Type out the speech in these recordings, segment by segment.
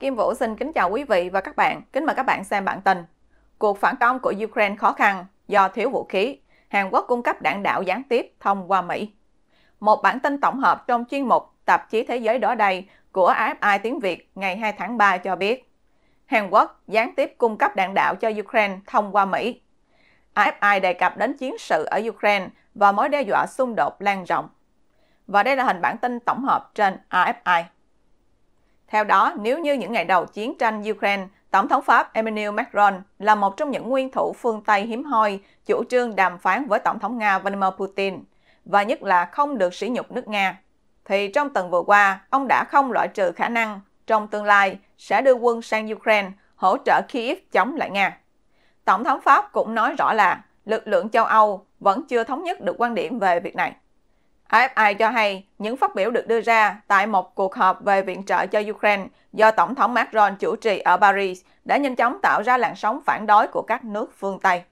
Kim Vũ xin kính chào quý vị và các bạn. Kính mời các bạn xem bản tin. Cuộc phản công của Ukraine khó khăn do thiếu vũ khí. Hàn Quốc cung cấp đạn đạo gián tiếp thông qua Mỹ. Một bản tin tổng hợp trong chuyên mục Tạp chí Thế giới đó đây của AFI tiếng Việt ngày 2 tháng 3 cho biết. Hàn Quốc gián tiếp cung cấp đạn đạo cho Ukraine thông qua Mỹ. AFI đề cập đến chiến sự ở Ukraine và mối đe dọa xung đột lan rộng. Và đây là hình bản tin tổng hợp trên AFI. Theo đó, nếu như những ngày đầu chiến tranh Ukraine, Tổng thống Pháp Emmanuel Macron là một trong những nguyên thủ phương Tây hiếm hoi chủ trương đàm phán với Tổng thống Nga Vladimir Putin, và nhất là không được sỉ nhục nước Nga. Thì trong tuần vừa qua, ông đã không loại trừ khả năng trong tương lai sẽ đưa quân sang Ukraine hỗ trợ Kiev chống lại Nga. Tổng thống Pháp cũng nói rõ là lực lượng châu Âu vẫn chưa thống nhất được quan điểm về việc này. AFI cho hay những phát biểu được đưa ra tại một cuộc họp về viện trợ cho Ukraine do Tổng thống Macron chủ trì ở Paris đã nhanh chóng tạo ra làn sóng phản đối của các nước phương Tây.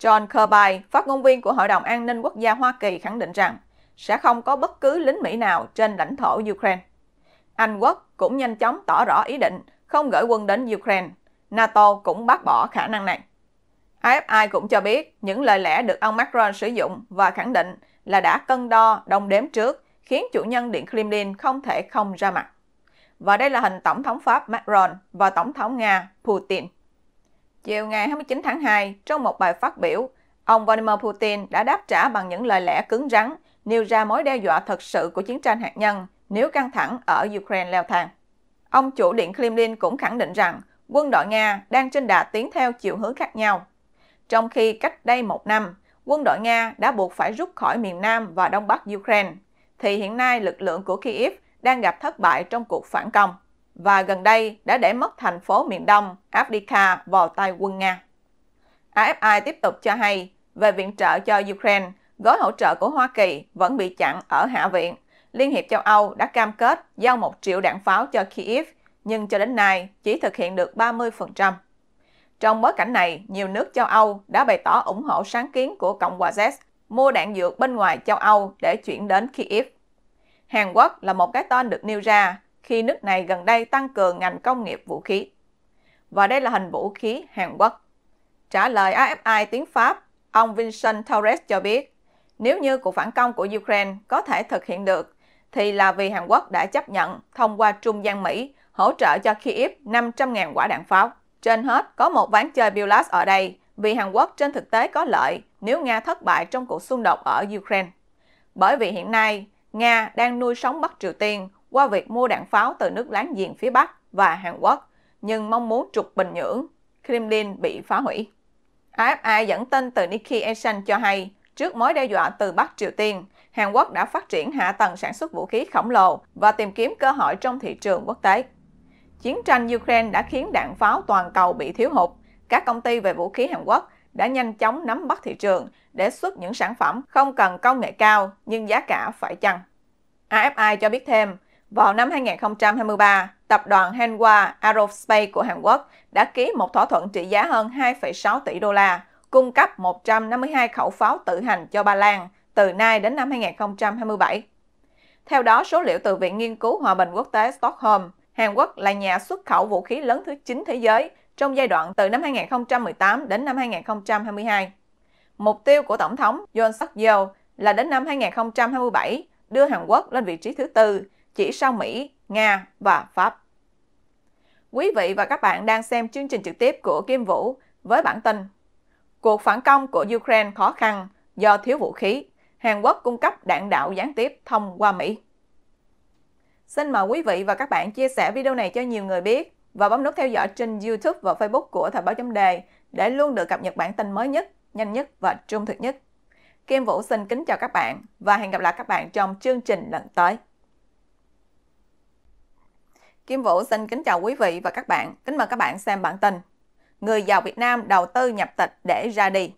John Kirby, phát ngôn viên của Hội đồng An ninh Quốc gia Hoa Kỳ khẳng định rằng sẽ không có bất cứ lính Mỹ nào trên lãnh thổ Ukraine. Anh Quốc cũng nhanh chóng tỏ rõ ý định không gửi quân đến Ukraine. NATO cũng bác bỏ khả năng này. AFI cũng cho biết những lời lẽ được ông Macron sử dụng và khẳng định là đã cân đo, đong đếm trước, khiến chủ nhân Điện Kremlin không thể không ra mặt. Và đây là hình Tổng thống Pháp Macron và Tổng thống Nga Putin. Chiều ngày 29 tháng 2, trong một bài phát biểu, ông Vladimir Putin đã đáp trả bằng những lời lẽ cứng rắn, nêu ra mối đe dọa thật sự của chiến tranh hạt nhân nếu căng thẳng ở Ukraine leo thang. Ông chủ Điện Kremlin cũng khẳng định rằng quân đội Nga đang trên đà tiến theo chiều hướng khác nhau. Trong khi cách đây một năm, quân đội Nga đã buộc phải rút khỏi miền Nam và Đông Bắc Ukraine, thì hiện nay lực lượng của Kyiv đang gặp thất bại trong cuộc phản công và gần đây đã để mất thành phố miền Đông Avdiivka vào tay quân Nga. AFI tiếp tục cho hay về viện trợ cho Ukraine, gói hỗ trợ của Hoa Kỳ vẫn bị chặn ở Hạ viện. Liên hiệp châu Âu đã cam kết giao 1 triệu đạn pháo cho Kyiv, nhưng cho đến nay chỉ thực hiện được 30%. Trong bối cảnh này, nhiều nước châu Âu đã bày tỏ ủng hộ sáng kiến của Cộng hòa Séc mua đạn dược bên ngoài châu Âu để chuyển đến Kiev. Hàn Quốc là một cái tên được nêu ra khi nước này gần đây tăng cường ngành công nghiệp vũ khí. Và đây là hình vũ khí Hàn Quốc. Trả lời AFI tiếng Pháp, ông Vincent Torres cho biết, nếu như cuộc phản công của Ukraine có thể thực hiện được, thì là vì Hàn Quốc đã chấp nhận thông qua trung gian Mỹ hỗ trợ cho Kiev 500.000 quả đạn pháo. Trên hết, có một ván chơi Bilas ở đây vì Hàn Quốc trên thực tế có lợi nếu Nga thất bại trong cuộc xung đột ở Ukraine. Bởi vì hiện nay, Nga đang nuôi sống Bắc Triều Tiên qua việc mua đạn pháo từ nước láng giềng phía Bắc và Hàn Quốc, nhưng mong muốn trục Bình Nhưỡng, Kremlin bị phá hủy. AFA dẫn tin từ Nikkei Asian cho hay, trước mối đe dọa từ Bắc Triều Tiên, Hàn Quốc đã phát triển hạ tầng sản xuất vũ khí khổng lồ và tìm kiếm cơ hội trong thị trường quốc tế. Chiến tranh Ukraine đã khiến đạn pháo toàn cầu bị thiếu hụt. Các công ty về vũ khí Hàn Quốc đã nhanh chóng nắm bắt thị trường để xuất những sản phẩm không cần công nghệ cao nhưng giá cả phải chăng. AFI cho biết thêm, vào năm 2023, tập đoàn Hanwha Aerospace của Hàn Quốc đã ký một thỏa thuận trị giá hơn 2,6 tỷ đô la, cung cấp 152 khẩu pháo tự hành cho Ba Lan từ nay đến năm 2027. Theo đó, số liệu từ Viện Nghiên cứu Hòa bình Quốc tế Stockholm Hàn Quốc là nhà xuất khẩu vũ khí lớn thứ 9 thế giới trong giai đoạn từ năm 2018 đến năm 2022. Mục tiêu của Tổng thống Yoon suk yeol là đến năm 2027 đưa Hàn Quốc lên vị trí thứ tư, chỉ sau Mỹ, Nga và Pháp. Quý vị và các bạn đang xem chương trình trực tiếp của Kim Vũ với bản tin Cuộc phản công của Ukraine khó khăn do thiếu vũ khí, Hàn Quốc cung cấp đạn đạo gián tiếp thông qua Mỹ. Xin mời quý vị và các bạn chia sẻ video này cho nhiều người biết và bấm nút theo dõi trên YouTube và Facebook của Thời báo chấm đề để luôn được cập nhật bản tin mới nhất, nhanh nhất và trung thực nhất. Kim Vũ xin kính chào các bạn và hẹn gặp lại các bạn trong chương trình lần tới. Kim Vũ xin kính chào quý vị và các bạn. Kính mời các bạn xem bản tin. Người giàu Việt Nam đầu tư nhập tịch để ra đi.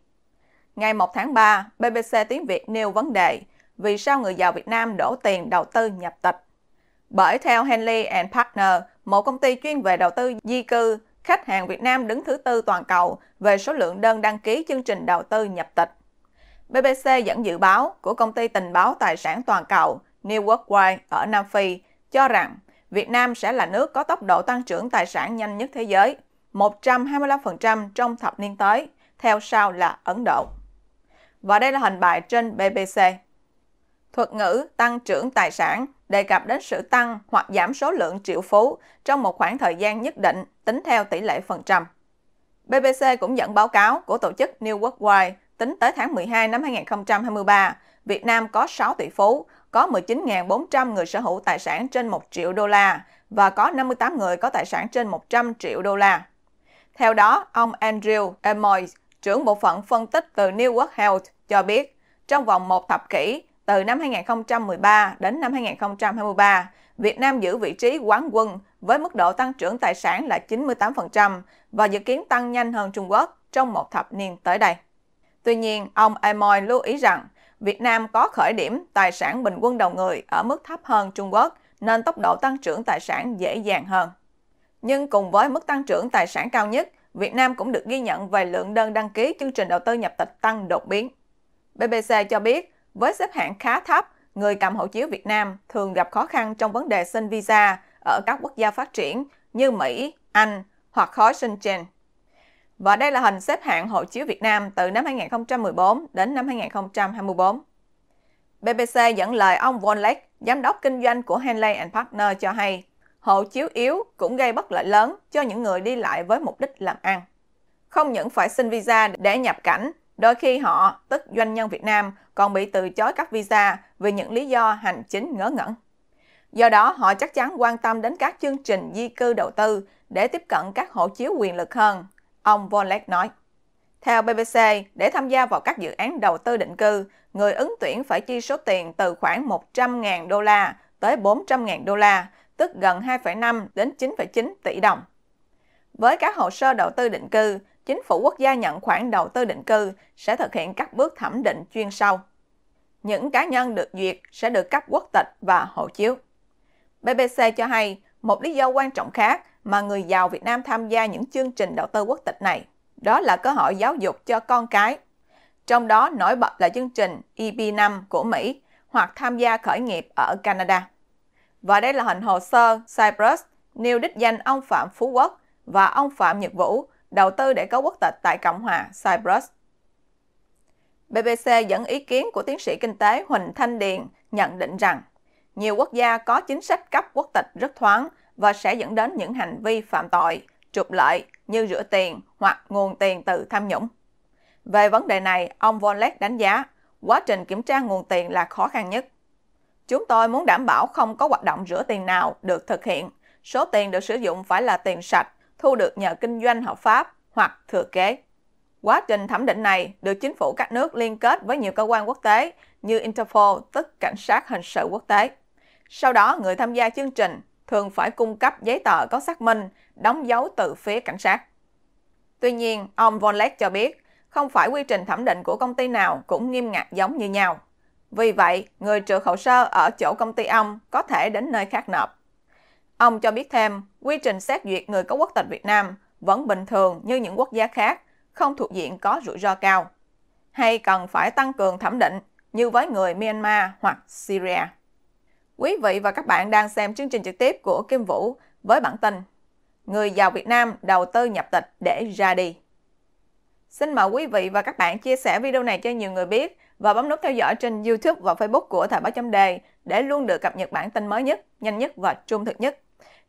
Ngày 1 tháng 3, BBC Tiếng Việt nêu vấn đề vì sao người giàu Việt Nam đổ tiền đầu tư nhập tịch. Bởi theo Henley and Partner, một công ty chuyên về đầu tư di cư, khách hàng Việt Nam đứng thứ tư toàn cầu về số lượng đơn đăng ký chương trình đầu tư nhập tịch. BBC dẫn dự báo của công ty tình báo tài sản toàn cầu New World Wide ở Nam Phi cho rằng Việt Nam sẽ là nước có tốc độ tăng trưởng tài sản nhanh nhất thế giới, 125% trong thập niên tới, theo sau là Ấn Độ. Và đây là hình bài trên BBC. Thuật ngữ tăng trưởng tài sản đề cập đến sự tăng hoặc giảm số lượng triệu phú trong một khoảng thời gian nhất định tính theo tỷ lệ phần trăm. BBC cũng dẫn báo cáo của tổ chức New Worldwide tính tới tháng 12 năm 2023, Việt Nam có 6 tỷ phú, có 19.400 người sở hữu tài sản trên 1 triệu đô la và có 58 người có tài sản trên 100 triệu đô la. Theo đó, ông Andrew Emoy, trưởng bộ phận phân tích từ New World Health, cho biết trong vòng một thập kỷ, từ năm 2013 đến năm 2023, Việt Nam giữ vị trí quán quân với mức độ tăng trưởng tài sản là 98% và dự kiến tăng nhanh hơn Trung Quốc trong một thập niên tới đây. Tuy nhiên, ông Emoy lưu ý rằng Việt Nam có khởi điểm tài sản bình quân đầu người ở mức thấp hơn Trung Quốc nên tốc độ tăng trưởng tài sản dễ dàng hơn. Nhưng cùng với mức tăng trưởng tài sản cao nhất, Việt Nam cũng được ghi nhận về lượng đơn đăng ký chương trình đầu tư nhập tịch tăng đột biến. BBC cho biết, với xếp hạng khá thấp, người cầm hộ chiếu Việt Nam thường gặp khó khăn trong vấn đề xin visa ở các quốc gia phát triển như Mỹ, Anh hoặc khối Schengen. Và đây là hình xếp hạng hộ chiếu Việt Nam từ năm 2014 đến năm 2024. BBC dẫn lời ông Wallach, giám đốc kinh doanh của Henley Partner cho hay, hộ chiếu yếu cũng gây bất lợi lớn cho những người đi lại với mục đích làm ăn. Không những phải xin visa để nhập cảnh, Đôi khi họ, tức doanh nhân Việt Nam, còn bị từ chối các visa vì những lý do hành chính ngớ ngẩn. Do đó, họ chắc chắn quan tâm đến các chương trình di cư đầu tư để tiếp cận các hộ chiếu quyền lực hơn, ông Volek nói. Theo BBC, để tham gia vào các dự án đầu tư định cư, người ứng tuyển phải chi số tiền từ khoảng 100.000 đô la tới 400.000 đô la, tức gần 2,5 đến 9,9 tỷ đồng. Với các hồ sơ đầu tư định cư, chính phủ quốc gia nhận khoản đầu tư định cư sẽ thực hiện các bước thẩm định chuyên sâu. Những cá nhân được duyệt sẽ được cấp quốc tịch và hộ chiếu. BBC cho hay một lý do quan trọng khác mà người giàu Việt Nam tham gia những chương trình đầu tư quốc tịch này, đó là cơ hội giáo dục cho con cái. Trong đó nổi bật là chương trình EB5 của Mỹ hoặc tham gia khởi nghiệp ở Canada. Và đây là hình hồ sơ Cyprus nêu đích danh ông Phạm Phú Quốc và ông Phạm Nhật Vũ đầu tư để có quốc tịch tại Cộng hòa Cyprus. BBC dẫn ý kiến của tiến sĩ kinh tế Huỳnh Thanh Điền nhận định rằng nhiều quốc gia có chính sách cấp quốc tịch rất thoáng và sẽ dẫn đến những hành vi phạm tội, trục lợi như rửa tiền hoặc nguồn tiền từ tham nhũng. Về vấn đề này, ông Volek đánh giá quá trình kiểm tra nguồn tiền là khó khăn nhất. Chúng tôi muốn đảm bảo không có hoạt động rửa tiền nào được thực hiện. Số tiền được sử dụng phải là tiền sạch thu được nhờ kinh doanh hợp pháp hoặc thừa kế. Quá trình thẩm định này được chính phủ các nước liên kết với nhiều cơ quan quốc tế như Interpol, tức Cảnh sát Hình sự Quốc tế. Sau đó, người tham gia chương trình thường phải cung cấp giấy tờ có xác minh, đóng dấu từ phía cảnh sát. Tuy nhiên, ông Von Leck cho biết, không phải quy trình thẩm định của công ty nào cũng nghiêm ngặt giống như nhau. Vì vậy, người trượt hồ sơ ở chỗ công ty ông có thể đến nơi khác nộp. Ông cho biết thêm, quy trình xét duyệt người có quốc tịch Việt Nam vẫn bình thường như những quốc gia khác, không thuộc diện có rủi ro cao. Hay cần phải tăng cường thẩm định như với người Myanmar hoặc Syria. Quý vị và các bạn đang xem chương trình trực tiếp của Kim Vũ với bản tin Người giàu Việt Nam đầu tư nhập tịch để ra đi. Xin mời quý vị và các bạn chia sẻ video này cho nhiều người biết và bấm nút theo dõi trên YouTube và Facebook của Thời báo chấm đề để luôn được cập nhật bản tin mới nhất, nhanh nhất và trung thực nhất.